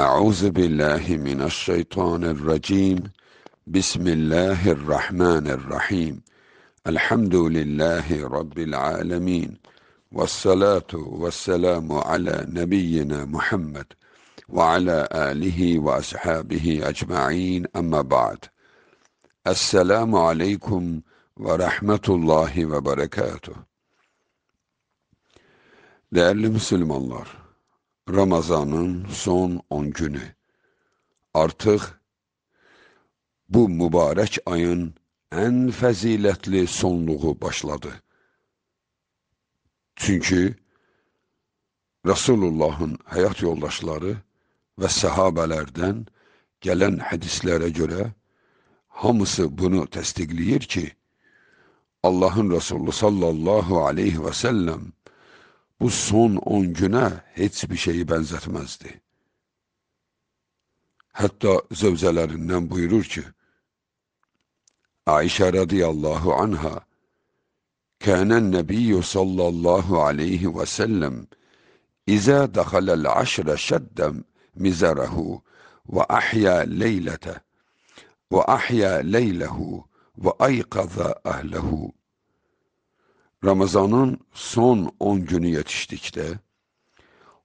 أعوذ بالله من الشيطان الرجيم بسم الله الرحمن الرحيم الحمد لله رب العالمين والصلاة والسلام على نبينا محمد وعلى آله وأصحابه أجمعين أما بعد السلام عليكم ورحمة الله وبركاته Değerli Müslümanlar, Ramazanın son 10 günü. Artıq bu mübarək ayın ən fəzilətli sonluğu başladı. Çünki Rasulullahın həyat yoldaşları və səhabələrdən gələn hədislərə görə hamısı bunu təsdiqləyir ki, Allahın Resulü sallallahu aleyhi və səlləm bu son on güne hiçbir şeyi benzetmezdi. Hatta zevzelerinden buyurur ki, Ayşe radıyallahu anha, Kânen nebiyyü sallallahu aleyhi ve sellem, İzâ dehalel aşre şeddem mizerehu ve ahya leylete ve ahya leylehu ve aykaza ahlehu. Ramazanın son 10 günü yetişdikdə,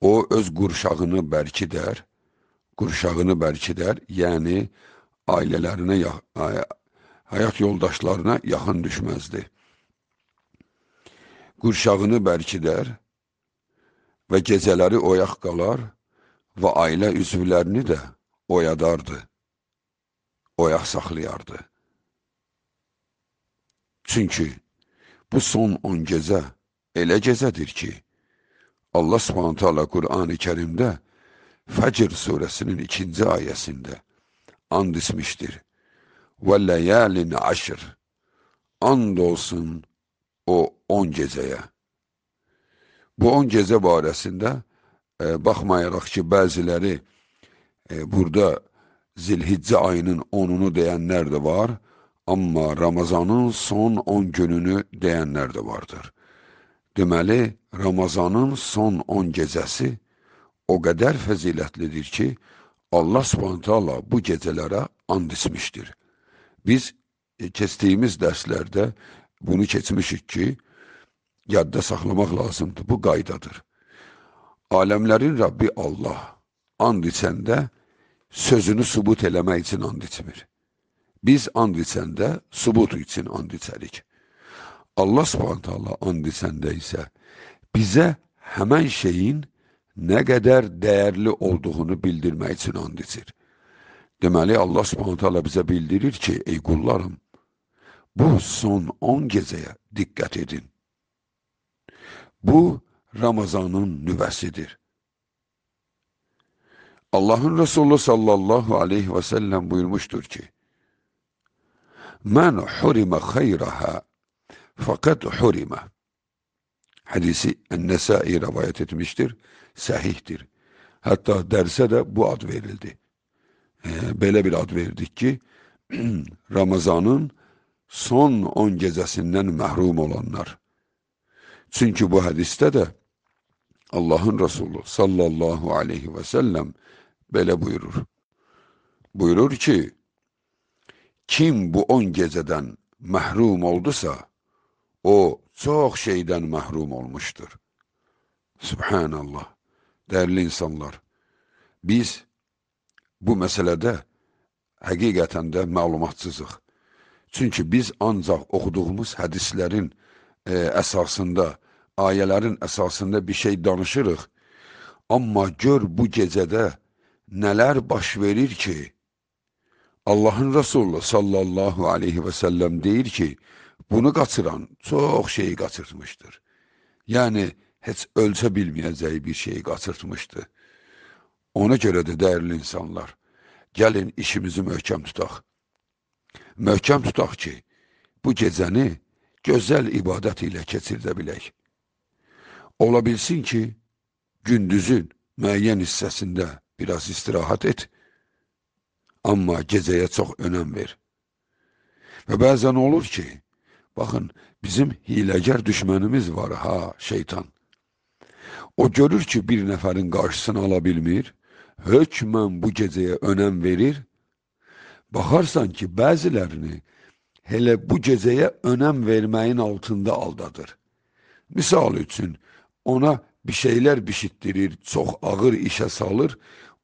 o öz qurşağını bərkidər, qurşağını bərkidər, yəni ailələrinə, həyat yoldaşlarına yaxın düşməzdi. Qurşağını bərkidər və gecələri oyaq qalar və ailə üzvlərini də oyadardı, oyaq saxlayardı. Çünki Bu son on ceza ele cezadır ki Allah subhanahu teala Kur'an-ı Kerim'de Fecr suresinin ikinci ayasında and ismiştir. Ve leyalin aşır. And olsun o on cezaya. Bu on ceza barisinde e, bakmayarak ki bazıları e, burada Zilhicce ayının onunu diyenler de var. Amma Ramazanın son 10 gününü deyənlər də vardır. Deməli, Ramazanın son 10 gecəsi o qədər fəzilətlidir ki, Allah spontala bu gecələrə and ismişdir. Biz e, keçdiyimiz dərslərdə bunu keçmişik ki, yadda saxlamaq lazımdır. Bu qaydadır. Aləmlərin Rabbi Allah and içəndə sözünü sübut eləmək üçün and içmir. Biz and içəndə subut üçün and içərik. Allah subhanət hala and içəndə isə bizə həmən şeyin nə qədər dəyərli olduğunu bildirmək üçün and içir. Deməli, Allah subhanət hala bizə bildirir ki, ey qullarım, bu son 10 gecəyə diqqət edin. Bu, Ramazanın nüvəsidir. Allahın Resulü sallallahu aleyhi və səlləm buyurmuşdur ki, Men hurime hayraha fakat hurime. Hadisi Nesai rivayet etmiştir. Sahihtir. Hatta derse de bu ad verildi. Ee, böyle bir ad verdik ki Ramazan'ın son on gecesinden mahrum olanlar. Çünkü bu hadiste de Allahın Resulü sallallahu aleyhi və səlləm belə buyurur. Buyurur ki, Kim bu on gecədən məhrum oldusa, o çox şeydən məhrum olmuşdur. Subhanallah, dəyərli insanlar, biz bu məsələdə həqiqətən də məlumatsızıq. Çünki biz ancaq oxuduğumuz hədislərin e, əsasında, ayələrin əsasında bir şey danışırıq. Amma gör bu gecədə nələr baş verir ki, Allahın Rasulü sallallahu aleyhi və səlləm deyir ki, bunu qaçıran çox şeyi qaçırtmışdır. Yəni, heç ölçə bilməyəcəyi bir şeyi qaçırtmışdı. Ona görə də dəyərli insanlar, gəlin işimizi möhkəm tutaq. Möhkəm tutaq ki, bu gecəni gözəl ibadət ilə keçirdə bilək. Ola bilsin ki, gündüzün müəyyən hissəsində biraz istirahat et, Amma gecəyə çox önəm ver. Və bəzən olur ki, baxın, bizim hiləgər düşmənimiz var ha, şeytan. O görür ki, bir nəfərin qarşısını ala bilmir, hökmən bu gecəyə önəm verir. Baxarsan ki, bəzilərini elə bu gecəyə önəm verməyin altında aldadır. Misal üçün, ona bir şeylər bişitdirir, çox ağır işə salır,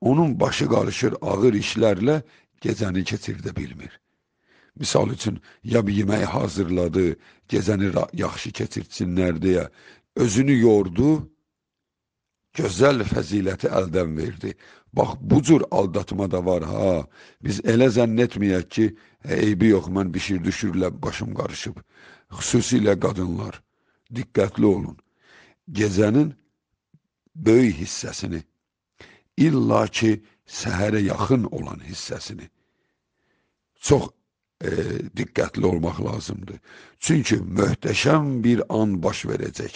Onun başı qarışır ağır işlərlə gecəni keçirdə bilmir. Misal üçün, ya bir yemək hazırladı, gecəni yaxşı keçirtsinlər deyə özünü yordu, gözəl fəziləti əldən verdi. Bax, bu cür aldatma da var ha. Biz elə zənn etməyək ki, eybi yox, mən bişir düşürlə başım qarışıb. Xüsusilə qadınlar, diqqətli olun. Gecənin böyük hissəsini illa ki, səhərə yaxın olan hissəsini. Çox e, diqqətli olmaq lazımdır. Çünki möhtəşəm bir an baş verəcək,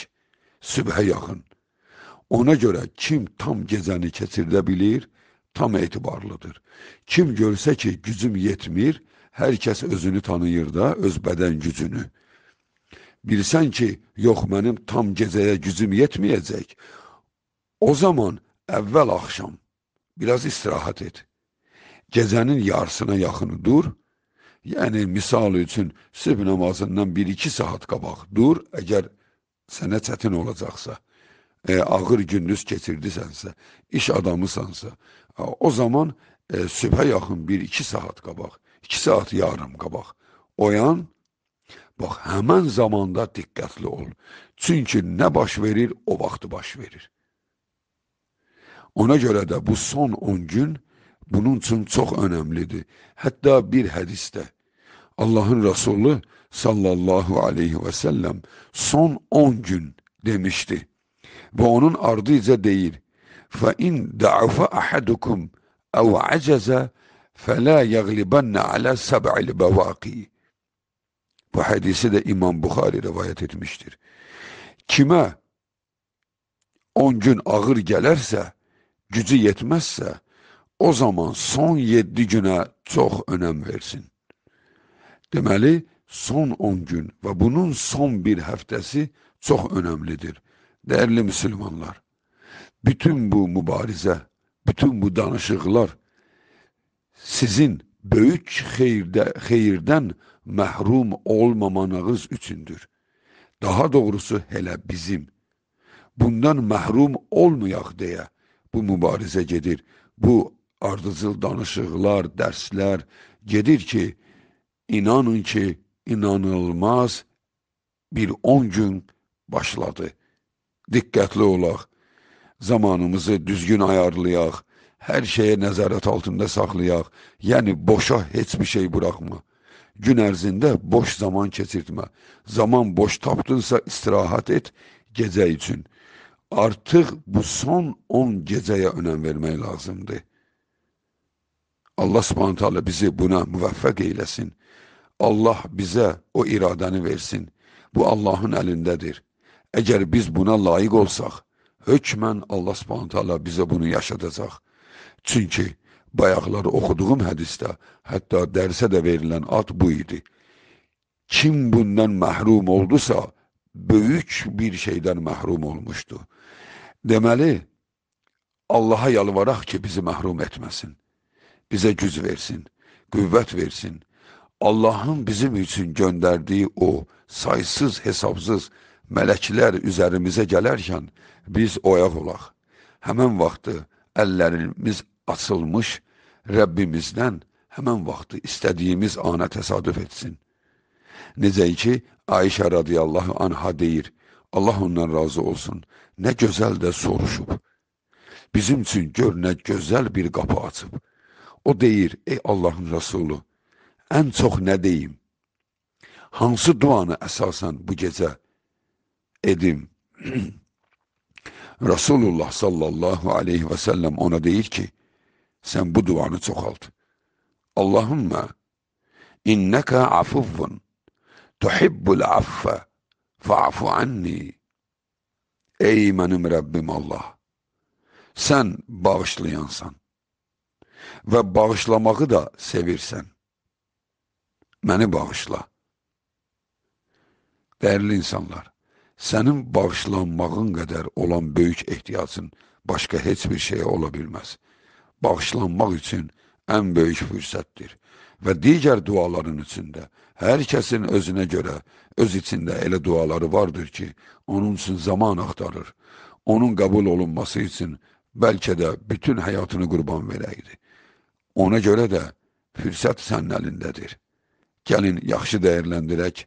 sübhə yaxın. Ona görə kim tam gecəni keçirdə bilir, tam etibarlıdır. Kim görsə ki, gücüm yetmir, hər kəs özünü tanıyır da, öz bədən gücünü. Bilsən ki, yox mənim tam gecəyə gücüm yetməyəcək. O zaman əvvəl axşam biraz istirahət et. Gecənin yarısına yaxını dur, yəni misal üçün sübh namazından 1-2 saat qabaq dur, əgər sənə çətin olacaqsa, e, ağır gündüz keçirdisənsə, iş adamısansa, o zaman e, sübhə yaxın 1-2 saat qabaq, 2 saat yarım qabaq oyan, bax həmən zamanda diqqətli ol. Çünki nə baş verir, o vaxtı baş verir. Ona göre de bu son 10 gün bunun için çok önəmlidir. Hatta bir hadiste Allahın Resulü sallallahu aleyhi ve sellem son 10 gün demişti. Ve onun ardıyca değil. فَاِنْ دَعَفَ اَحَدُكُمْ اَوْ عَجَزَ فَلَا يَغْلِبَنَّ عَلَى سَبْعِ الْبَوَاقِي Bu hadisi de İmam Bukhari rivayet etmiştir. Kime 10 gün ağır gelirse gücü yetməzsə, o zaman son 7 günə çox önəm versin. Deməli, son 10 gün və bunun son bir həftəsi çox önəmlidir. Dəyərli müsəlmanlar, bütün bu mübarizə, bütün bu danışıqlar sizin böyük xeyirdə, xeyirdən məhrum olmamanağız üçündür. Daha doğrusu elə bizim bundan məhrum olmayaq deyə bu mübarizə gedir. Bu ardıcıl danışıqlar, dərslər gedir ki, inanın ki, inanılmaz bir 10 gün başladı. Diqqətli olaq, zamanımızı düzgün ayarlayaq, hər şeyə nəzarət altında saxlayaq, yəni boşa heç bir şey buraxma. Gün ərzində boş zaman keçirtmə. Zaman boş tapdınsa istirahət et gecə üçün artıq bu son 10 gecəyə önəm vermək lazımdır. Allah subhanət hala bizi buna müvəffəq eyləsin. Allah bizə o iradəni versin. Bu Allahın əlindədir. Əgər biz buna layiq olsaq, hökmən Allah subhanət hala bizə bunu yaşadacaq. Çünki bayaqlar oxuduğum hədisdə, hətta dərsə də verilən ad bu idi. Kim bundan məhrum oldusa, böyük bir şeydən məhrum olmuşdu. Deməli, Allaha yalvaraq ki, bizi məhrum etməsin. Bizə güc versin, qüvvət versin. Allahın bizim üçün göndərdiyi o saysız, hesabsız mələklər üzərimizə gələrkən biz oyaq olaq. Həmən vaxtı əllərimiz açılmış Rəbbimizdən həmən vaxtı istədiyimiz ana təsadüf etsin. Necə ki, Ayşə radiyallahu anha deyir, Allah ondan razı olsun, nə gözəl də soruşub. Bizim üçün gör nə gözəl bir qapı açıb. O deyir, ey Allahın Rasulü, ən çox nə deyim? Hansı duanı əsasən bu gecə edim? Rasulullah sallallahu aleyhi və səlləm ona deyir ki, sən bu duanı çoxalt. Allahümmə, innəkə afuvvun تحب العفة fa'fu anni. Ey mənim Rəbbim Allah, sən bağışlayansan və bağışlamağı da sevirsən. Məni bağışla. Dəyərli insanlar, sənin bağışlanmağın qədər olan böyük ehtiyacın başqa heç bir şeyə ola bilməz. Bağışlanmaq üçün ən böyük fürsətdir və digər duaların içində hər kəsin özünə görə öz içində elə duaları vardır ki, onun üçün zaman axtarır. Onun qəbul olunması üçün bəlkə də bütün həyatını qurban verəydi. Ona görə də fürsət sənin əlindədir. Gəlin, yaxşı dəyərləndirək,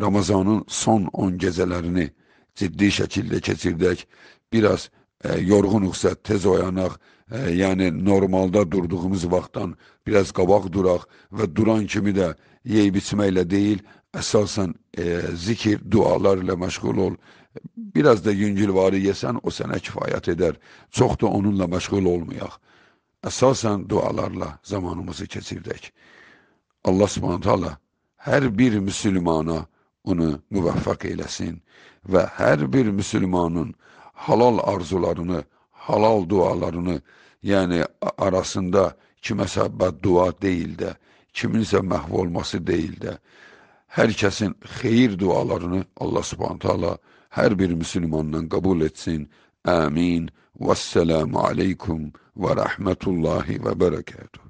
Ramazanın son 10 gecələrini ciddi şəkildə keçirdək, biraz e, yorğunuqsa tez oyanaq, e, yəni normalda durduğumuz vaxtdan biraz qabaq duraq və duran kimi də yeyib içməklə deyil, əsasən e, zikir, dualarla məşğul ol. Biraz da yüngülvarı yesən, o sənə kifayət edər. Çox da onunla məşğul olmayaq. Əsasən dualarla zamanımızı keçirdək. Allah subhanətələ hər bir müsəlmana onu müvəffəq eyləsin və hər bir müsəlmanın halal arzularını halal dualarını, yəni arasında kiməsə bəddua deyil də, kiminsə məhv olması deyil də, hər kəsin xeyir dualarını Allah subhanət hala hər bir müsəlmandan qəbul etsin. Amin. Vəssəlamu aleykum və rəhmətullahi və bərəkətuhu.